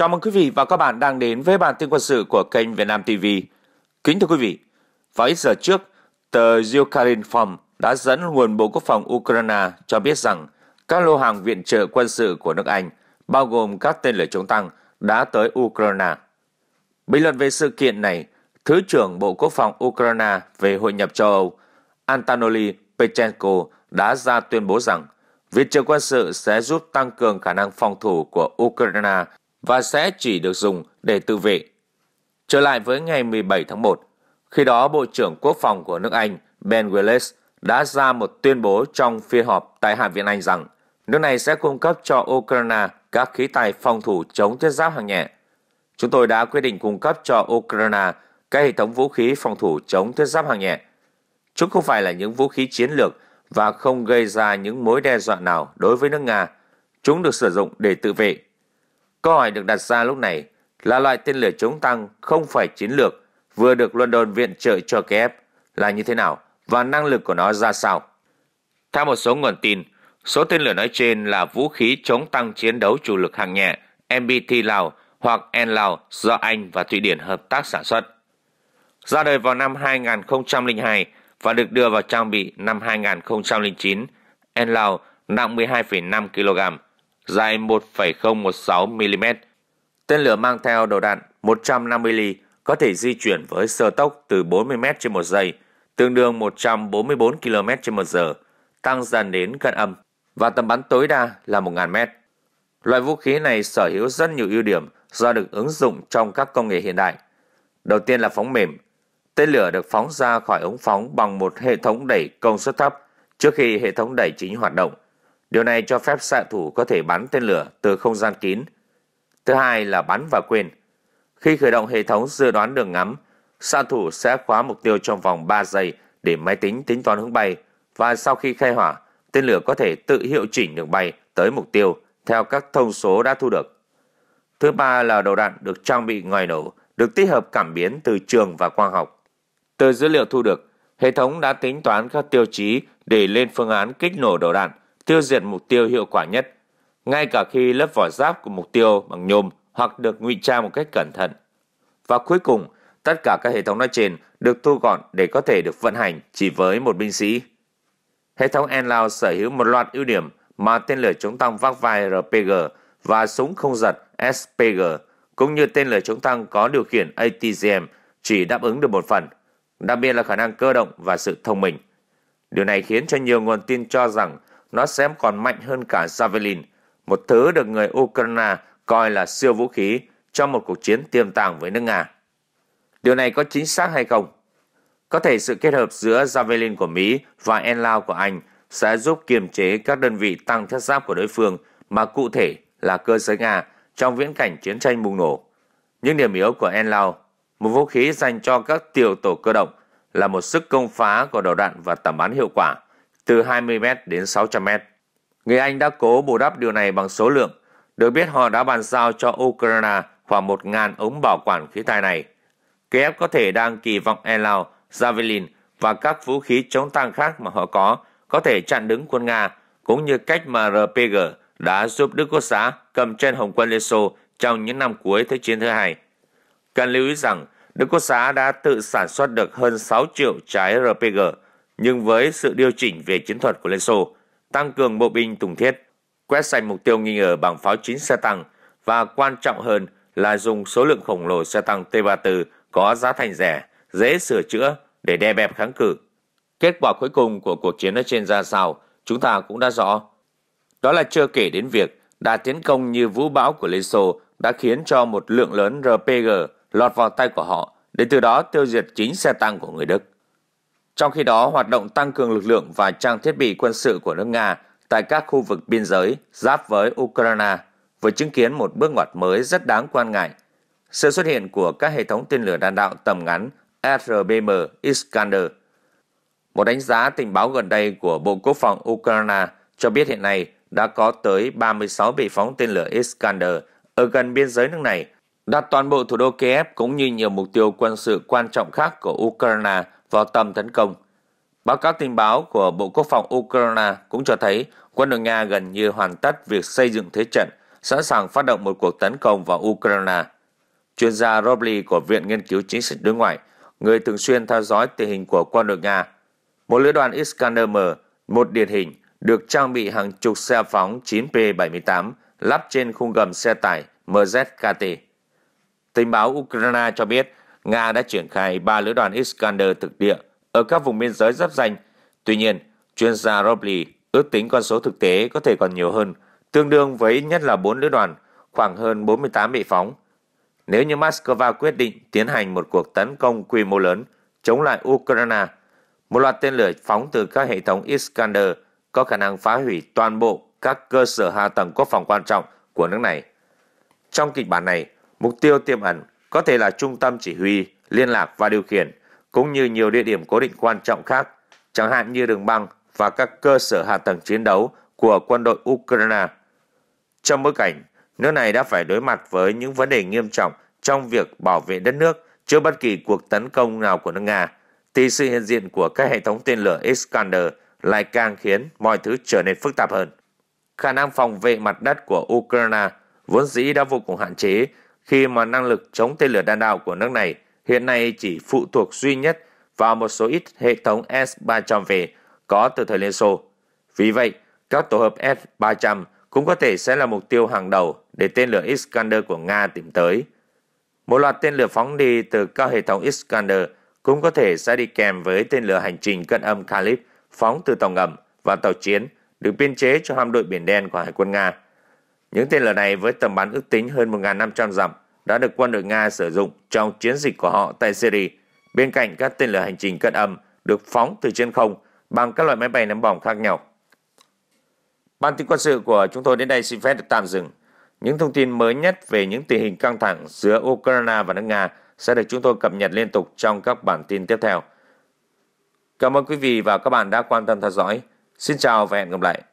Chào mừng quý vị và các bạn đang đến với bản tin quân sự của kênh Việt Nam TV. Kính thưa quý vị, vào ít giờ trước, tờ Zyukarinform đã dẫn nguồn Bộ Quốc phòng Ukraine cho biết rằng các lô hàng viện trợ quân sự của nước Anh, bao gồm các tên lửa chống tăng, đã tới Ukraine. Bình luận về sự kiện này, Thứ trưởng Bộ Quốc phòng Ukraine về hội nhập châu Âu, Anatoly Pechenko đã ra tuyên bố rằng viện trợ quân sự sẽ giúp tăng cường khả năng phòng thủ của Ukraine và sẽ chỉ được dùng để tự vệ. Trở lại với ngày 17 tháng 1, khi đó Bộ trưởng Quốc phòng của nước Anh Ben Wallace đã ra một tuyên bố trong phiên họp tại Hạ viện Anh rằng nước này sẽ cung cấp cho Ukraine các khí tài phòng thủ chống thiết giáp hạng nhẹ. Chúng tôi đã quyết định cung cấp cho Ukraine các hệ thống vũ khí phòng thủ chống thiết giáp hạng nhẹ. Chúng không phải là những vũ khí chiến lược và không gây ra những mối đe dọa nào đối với nước Nga. Chúng được sử dụng để tự vệ Câu hỏi được đặt ra lúc này là loại tên lửa chống tăng không phải chiến lược vừa được London viện trợ cho Kiev là như thế nào và năng lực của nó ra sao. Theo một số nguồn tin, số tên lửa nói trên là vũ khí chống tăng chiến đấu chủ lực hạng nhẹ MBT Lào hoặc N-Lào do Anh và Thụy Điển hợp tác sản xuất. Ra đời vào năm 2002 và được đưa vào trang bị năm 2009, N-Lào nặng 12,5 kg, dài 1,016mm. Tên lửa mang theo đầu đạn 150 ly có thể di chuyển với sơ tốc từ 40m trên một giây, tương đương 144 km trên một giờ, tăng dần đến cận âm và tầm bắn tối đa là 1.000m. Loại vũ khí này sở hữu rất nhiều ưu điểm do được ứng dụng trong các công nghệ hiện đại. Đầu tiên là phóng mềm. Tên lửa được phóng ra khỏi ống phóng bằng một hệ thống đẩy công suất thấp trước khi hệ thống đẩy chính hoạt động – Điều này cho phép xạ thủ có thể bắn tên lửa từ không gian kín. Thứ hai là bắn và quên. Khi khởi động hệ thống dự đoán đường ngắm, xạ thủ sẽ khóa mục tiêu trong vòng 3 giây để máy tính tính toán hướng bay và sau khi khai hỏa, tên lửa có thể tự hiệu chỉnh đường bay tới mục tiêu theo các thông số đã thu được. Thứ ba là đầu đạn được trang bị ngoài nổ, được tích hợp cảm biến từ trường và quang học. Từ dữ liệu thu được, hệ thống đã tính toán các tiêu chí để lên phương án kích nổ đầu đạn tiêu diệt mục tiêu hiệu quả nhất, ngay cả khi lớp vỏ giáp của mục tiêu bằng nhôm hoặc được ngụy trang một cách cẩn thận. Và cuối cùng, tất cả các hệ thống nói trên được thu gọn để có thể được vận hành chỉ với một binh sĩ. Hệ thống Enlau sở hữu một loạt ưu điểm mà tên lửa chống tăng vác vai RPG và súng không giật SPG cũng như tên lửa chống tăng có điều khiển ATGM chỉ đáp ứng được một phần, đặc biệt là khả năng cơ động và sự thông minh. Điều này khiến cho nhiều nguồn tin cho rằng nó sẽ còn mạnh hơn cả Javelin, một thứ được người Ukraine coi là siêu vũ khí cho một cuộc chiến tiềm tàng với nước Nga. Điều này có chính xác hay không? Có thể sự kết hợp giữa Javelin của Mỹ và Enlau của Anh sẽ giúp kiềm chế các đơn vị tăng thiết giáp của đối phương mà cụ thể là cơ giới Nga trong viễn cảnh chiến tranh bùng nổ. Những điểm yếu của Enlau, một vũ khí dành cho các tiểu tổ cơ động, là một sức công phá của đầu đạn và tầm bắn hiệu quả – từ 20m đến 600m. Người Anh đã cố bù đắp điều này bằng số lượng. Được biết họ đã bàn giao cho Ukraine khoảng 1.000 ống bảo quản khí tài này. Kiev có thể đang kỳ vọng Elao, Javelin và các vũ khí chống tăng khác mà họ có có thể chặn đứng quân Nga, cũng như cách mà RPG đã giúp Đức Quốc xã cầm trên Hồng quân Liên Xô trong những năm cuối Thế chiến thứ hai. Cần lưu ý rằng, Đức Quốc xã đã tự sản xuất được hơn 6 triệu trái RPG, nhưng với sự điều chỉnh về chiến thuật của Liên Xô, tăng cường bộ binh tùng thiết, quét sạch mục tiêu nghi ngờ bằng pháo chính xe tăng và quan trọng hơn là dùng số lượng khổng lồ xe tăng T-34 có giá thành rẻ, dễ sửa chữa để đè bẹp kháng cự. Kết quả cuối cùng của cuộc chiến ở trên ra sao, chúng ta cũng đã rõ. Đó là chưa kể đến việc đà tiến công như vũ bão của Liên Xô đã khiến cho một lượng lớn RPG lọt vào tay của họ để từ đó tiêu diệt chính xe tăng của người Đức. Trong khi đó, hoạt động tăng cường lực lượng và trang thiết bị quân sự của nước Nga tại các khu vực biên giới giáp với Ukraine vừa chứng kiến một bước ngoặt mới rất đáng quan ngại. Sự xuất hiện của các hệ thống tên lửa đạn đạo tầm ngắn SRBM Iskander. Một đánh giá tình báo gần đây của Bộ Quốc phòng Ukraine cho biết hiện nay đã có tới 36 bệ phóng tên lửa Iskander ở gần biên giới nước này – đặt toàn bộ thủ đô Kiev cũng như nhiều mục tiêu quân sự quan trọng khác của Ukraine vào tầm tấn công. Báo cáo tình báo của Bộ Quốc phòng Ukraine cũng cho thấy quân đội Nga gần như hoàn tất việc xây dựng thế trận, sẵn sàng phát động một cuộc tấn công vào Ukraine. Chuyên gia Robly của Viện Nghiên cứu Chính sách Đối ngoại, người thường xuyên theo dõi tình hình của quân đội Nga, một lữ đoàn Iskander-M, một điển hình, được trang bị hàng chục xe phóng 9P-78 lắp trên khung gầm xe tải MZKT. Tình báo Ukraine cho biết Nga đã triển khai 3 lữ đoàn Iskander thực địa ở các vùng biên giới giáp danh. Tuy nhiên, chuyên gia Robley ước tính con số thực tế có thể còn nhiều hơn, tương đương với nhất là 4 lữ đoàn, khoảng hơn 48 bị phóng. Nếu như Moscow quyết định tiến hành một cuộc tấn công quy mô lớn chống lại Ukraine, một loạt tên lửa phóng từ các hệ thống Iskander có khả năng phá hủy toàn bộ các cơ sở hạ tầng quốc phòng quan trọng của nước này. Trong kịch bản này, Mục tiêu tiềm ẩn có thể là trung tâm chỉ huy, liên lạc và điều khiển, cũng như nhiều địa điểm cố định quan trọng khác, chẳng hạn như đường băng và các cơ sở hạ tầng chiến đấu của quân đội Ukraine. Trong bối cảnh, nước này đã phải đối mặt với những vấn đề nghiêm trọng trong việc bảo vệ đất nước trước bất kỳ cuộc tấn công nào của nước Nga, thì sự hiện diện của các hệ thống tên lửa Iskander lại càng khiến mọi thứ trở nên phức tạp hơn. Khả năng phòng vệ mặt đất của Ukraine vốn dĩ đã vô cùng hạn chế khi mà năng lực chống tên lửa đạn đạo của nước này hiện nay chỉ phụ thuộc duy nhất vào một số ít hệ thống S-300V có từ thời Liên Xô. Vì vậy, các tổ hợp S-300 cũng có thể sẽ là mục tiêu hàng đầu để tên lửa Iskander của Nga tìm tới. Một loạt tên lửa phóng đi từ các hệ thống Iskander cũng có thể sẽ đi kèm với tên lửa hành trình cận âm Kalib phóng từ tàu ngầm và tàu chiến được biên chế cho hạm đội Biển Đen của Hải quân Nga. Những tên lửa này với tầm bắn ước tính hơn 1.500 dặm đã được quân đội Nga sử dụng trong chiến dịch của họ tại Syria, bên cạnh các tên lửa hành trình cận âm được phóng từ trên không bằng các loại máy bay ném bom khác nhau. Bản tin quân sự của chúng tôi đến đây xin phép được tạm dừng. Những thông tin mới nhất về những tình hình căng thẳng giữa Ukraine và nước Nga sẽ được chúng tôi cập nhật liên tục trong các bản tin tiếp theo. Cảm ơn quý vị và các bạn đã quan tâm theo dõi. Xin chào và hẹn gặp lại.